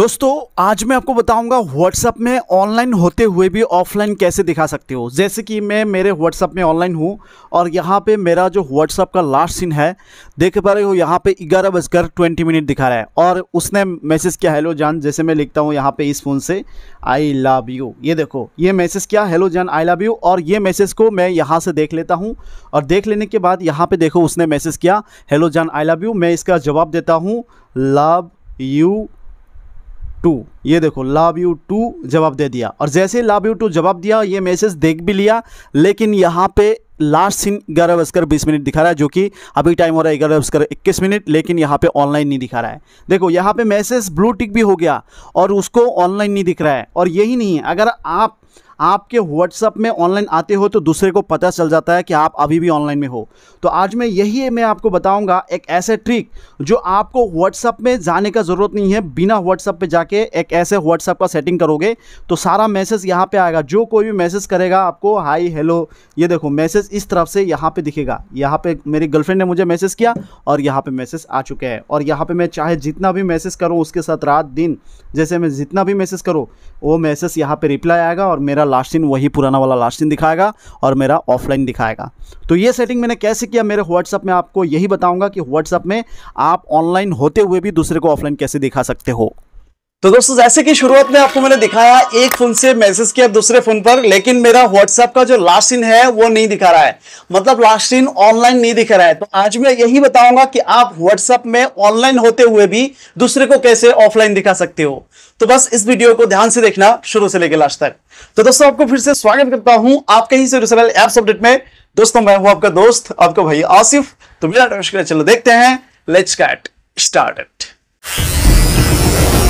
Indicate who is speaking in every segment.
Speaker 1: दोस्तों आज मैं आपको बताऊंगा व्हाट्सअप में ऑनलाइन होते हुए भी ऑफलाइन कैसे दिखा सकते हो जैसे कि मैं मेरे व्हाट्सअप में ऑनलाइन हूँ और यहाँ पे मेरा जो व्हाट्सअप का लास्ट सीन है देख पा रहे हो यहाँ पे ग्यारह बजकर ट्वेंटी मिनट दिखा रहा है और उसने मैसेज किया हेलो जान जैसे मैं लिखता हूँ यहाँ पे इस फ़ोन से आई लव यू ये देखो ये मैसेज किया हेलो जान आई लव यू और ये मैसेज को मैं यहाँ से देख लेता हूँ और देख लेने के बाद यहाँ पर देखो उसने मैसेज किया हेलो जान आई लव यू मैं इसका जवाब देता हूँ लव यू टू ये देखो लव यू टू जवाब दे दिया और जैसे लव यू टू जवाब दिया ये मैसेज देख भी लिया लेकिन यहाँ पे लास्ट सीन ग्यारह बजकर बीस मिनट दिखा रहा है जो कि अभी टाइम हो रहा है ग्यारह बजकर इक्कीस मिनट लेकिन यहाँ पे ऑनलाइन नहीं दिखा रहा है देखो यहाँ पे मैसेज ब्लू टिक भी हो गया और उसको ऑनलाइन नहीं दिख रहा है और यही नहीं है अगर आप आपके व्हाट्सअप में ऑनलाइन आते हो तो दूसरे को पता चल जाता है कि आप अभी भी ऑनलाइन में हो तो आज मैं यही मैं आपको बताऊंगा एक ऐसे ट्रिक जो आपको व्हाट्सअप में जाने का ज़रूरत नहीं है बिना व्हाट्सअप पे जाके एक ऐसे व्हाट्सअप का सेटिंग करोगे तो सारा मैसेज यहाँ पे आएगा जो कोई भी मैसेज करेगा आपको हाई हेलो ये देखो मैसेज इस तरफ से यहाँ पर दिखेगा यहाँ पर मेरी गर्लफ्रेंड ने मुझे मैसेज किया और यहाँ पर मैसेज आ चुके हैं और यहाँ पर मैं चाहे जितना भी मैसेज करूँ उसके साथ रात दिन जैसे मैं जितना भी मैसेज करूँ वो मैसेज यहाँ पर रिप्लाई आएगा और मेरा लास्ट सीन वही पुराना वाला लास्ट सीन दिखाएगा और मेरा ऑफलाइन दिखाएगा तो ये सेटिंग मैंने कैसे किया मेरे व्हाट्सअप में आपको यही बताऊंगा कि व्हाट्सअप में आप ऑनलाइन होते हुए भी दूसरे को ऑफलाइन कैसे दिखा सकते हो तो दोस्तों जैसे कि शुरुआत में आपको मैंने दिखाया एक फोन से मैसेज किया दूसरे फोन पर लेकिन मेरा व्हाट्सएप का जो लास्ट सीन है वो नहीं दिखा रहा है मतलब लास्ट सीन ऑनलाइन नहीं दिखा रहा है तो आज मैं यही बताऊंगा कि आप व्हाट्सएप में ऑनलाइन होते हुए भी दूसरे को कैसे ऑफलाइन दिखा सकते हो तो बस इस वीडियो को ध्यान से देखना शुरू से लेकर लास्ट तक तो दोस्तों आपको फिर से स्वागत करता हूं आपके ही से एप्स अपडेट में दोस्तों मैं हूं आपका दोस्त आपका भाई आसिफ तो मेरा चलो देखते हैं लेट्स कैट स्टार्ट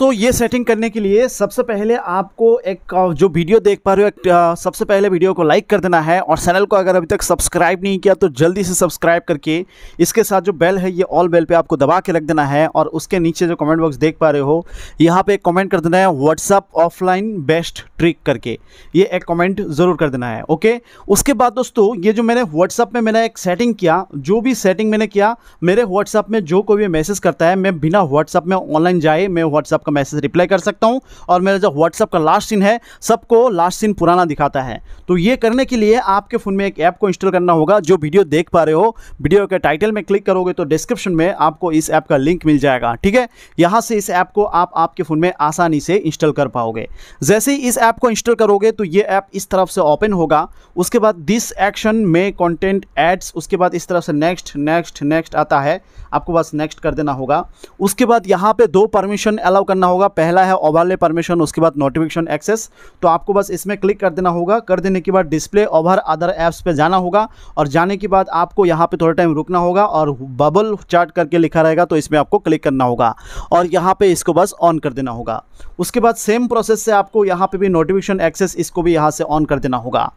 Speaker 1: दोस्तों ये सेटिंग करने के लिए सबसे पहले आपको एक जो वीडियो देख पा रहे हो एक सबसे पहले वीडियो को लाइक कर देना है और चैनल को अगर अभी तक सब्सक्राइब नहीं किया तो जल्दी से सब्सक्राइब करके इसके साथ जो बेल है ये ऑल बेल पे आपको दबा के रख देना है और उसके नीचे जो कमेंट बॉक्स देख पा रहे हो यहाँ पर एक कमेंट कर देना है व्हाट्सअप ऑफलाइन बेस्ट ट्रिक करके ये एक कमेंट ज़रूर कर देना है ओके उसके बाद दोस्तों ये जो मैंने व्हाट्सअप में मैंने एक सेटिंग किया जो भी सेटिंग मैंने किया मेरे व्हाट्सअप में जो कोई भी मैसेज करता है मैं बिना व्हाट्सअप में ऑनलाइन जाए मैं व्हाट्सअप आपका मैसेज रिप्लाई कर सकता हूँ और मेरा जो व्हाट्सअप का लास्ट सीन है सबको लास्ट सीन पुराना दिखाता है तो ये करने के लिए आपके फ़ोन में एक ऐप को इंस्टॉल करना होगा जो वीडियो देख पा रहे हो वीडियो के टाइटल में क्लिक करोगे तो डिस्क्रिप्शन में आपको इस ऐप का लिंक मिल जाएगा ठीक है यहाँ से इस ऐप को आप आपके फ़ोन में आसानी से इंस्टॉल कर पाओगे जैसे ही इस ऐप को इंस्टॉल करोगे तो ये ऐप इस तरफ से ओपन होगा उसके बाद दिस एक्शन में कॉन्टेंट एड्स उसके बाद इस तरफ से नेक्स्ट नेक्स्ट नेक्स्ट आता है आपको बस नेक्स्ट कर देना होगा उसके बाद यहाँ पर दो परमिशन अलाउ करना करना होगा पहला है ओवरले परमिशन उसके बाद नोटिफिकेशन एक्सेस तो आपको बस इसमें क्लिक कर देना होगा कर देने के बाद डिस्प्ले ओवर अदर ऐप्स पे जाना होगा और जाने के बाद आपको यहाँ पे थोड़ा टाइम रुकना होगा और बबल चार्ट करके लिखा रहेगा तो इसमें आपको क्लिक करना होगा और यहाँ पर इसको बस ऑन कर देना होगा उसके बाद सेम प्रोसेस से आपको यहाँ पर भी नोटिफिकेशन एक्सेस इसको भी यहाँ से ऑन कर देना होगा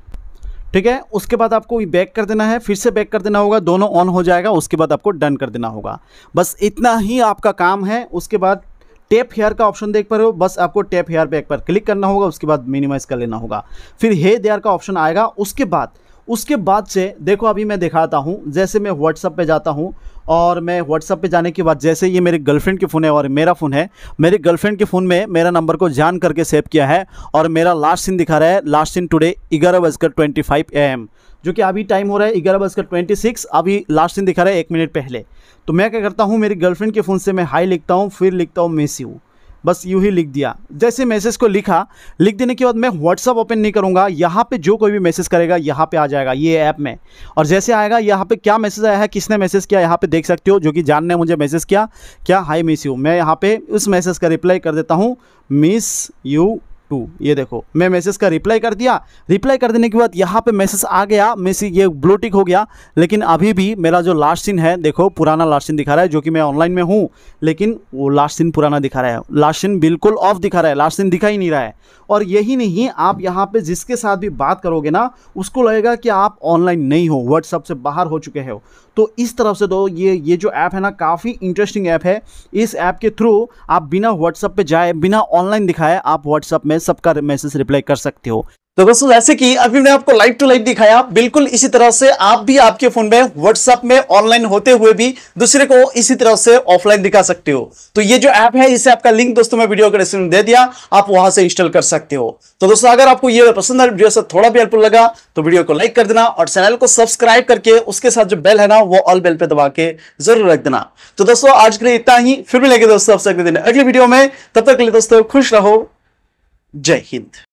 Speaker 1: ठीक है उसके बाद आपको बैक कर देना है फिर से बैक कर देना होगा दोनों ऑन हो जाएगा उसके बाद आपको डन कर देना होगा बस इतना ही आपका काम है उसके बाद टैप हेयर का ऑप्शन देख पा रहे हो बस आपको टैप हेयर पे एक बार क्लिक करना होगा उसके बाद मिनिमाइज कर लेना होगा फिर हे देयर का ऑप्शन आएगा उसके बाद उसके बाद से देखो अभी मैं दिखाता हूँ जैसे मैं व्हाट्सअप पे जाता हूँ और मैं व्हाट्सअप पे जाने के बाद जैसे ये मेरे गर्लफ्रेंड के फ़ोन है और मेरा फ़ोन है मेरे गर्लफ्रेंड के फ़ोन में मेरा नंबर को जान करके सेव किया है और मेरा लास्ट सीन दिखा रहा है लास्ट सीन टुडे ग्यारह बजकर ट्वेंटी फाइव ए एम जो कि अभी टाइम हो रहा है ग्यारह बजकर ट्वेंटी सिक्स अभी लास्ट दिन दिखा रहा है एक मिनट पहले तो मैं क्या करता हूँ मेरी गर्लफ्रेंड के फ़ोन से मैं हाई लिखता हूँ फिर लिखता हूँ मिस यू बस यू ही लिख दिया जैसे मैसेज को लिखा लिख देने के बाद मैं व्हाट्सअप ओपन नहीं करूँगा यहाँ पे जो कोई भी मैसेज करेगा यहाँ पे आ जाएगा ये ऐप में और जैसे आएगा यहाँ पे क्या मैसेज आया है किसने मैसेज किया यहाँ पे देख सकते हो जो कि जान ने मुझे मैसेज किया क्या हाई मिस यू मैं यहाँ पर उस मैसेज का रिप्लाई कर देता हूँ मिस यू टू ये देखो मैं मैसेज का रिप्लाई कर दिया रिप्लाई कर देने के बाद यहाँ पे मैसेज आ गया मैसेज ये ब्लूटिक हो गया लेकिन अभी भी मेरा जो लास्ट सीन है देखो पुराना लास्ट सीन दिखा रहा है जो कि मैं ऑनलाइन में हूँ लेकिन वो लास्ट सीन पुराना दिखा रहा है लास्ट सीन बिल्कुल ऑफ दिखा रहा है लास्ट सीन दिखा ही नहीं रहा है और यही नहीं आप यहाँ पर जिसके साथ भी बात करोगे ना उसको लगेगा कि आप ऑनलाइन नहीं हो व्हाट्सअप से बाहर हो चुके हो तो इस तरफ से तो ये ये जो ऐप है ना काफ़ी इंटरेस्टिंग ऐप है इस ऐप के थ्रू आप बिना व्हाट्सअप पे जाए बिना ऑनलाइन दिखाए आप व्हाट्सअप में सबका मैसेज रिप्लाई कर सकते हो तो दोस्तों जैसे कि अभी मैंने आपको लाइव टू लाइव दिखाया बिल्कुल इसी तरह से आप भी आपके फोन में व्हाट्सएप में ऑनलाइन होते हुए भी दूसरे को इसी तरह से ऑफलाइन दिखा सकते हो तो ये जो ऐप है इसे आपका लिंक दोस्तों मैं वीडियो का दे दिया आप वहां से इंस्टॉल कर सकते हो तो दोस्तों अगर आपको ये पसंद है वीडियो से थोड़ा भी हेल्पफुल लगा तो वीडियो को लाइक कर देना और चैनल को सब्सक्राइब करके उसके साथ जो बेल है ना वो ऑल बेल पे दबा के जरूर रख देना तो दोस्तों आज के लिए इतना ही फिर मिलेंगे दोस्तों अगले वीडियो में तब तक के लिए दोस्तों खुश रहो जय हिंद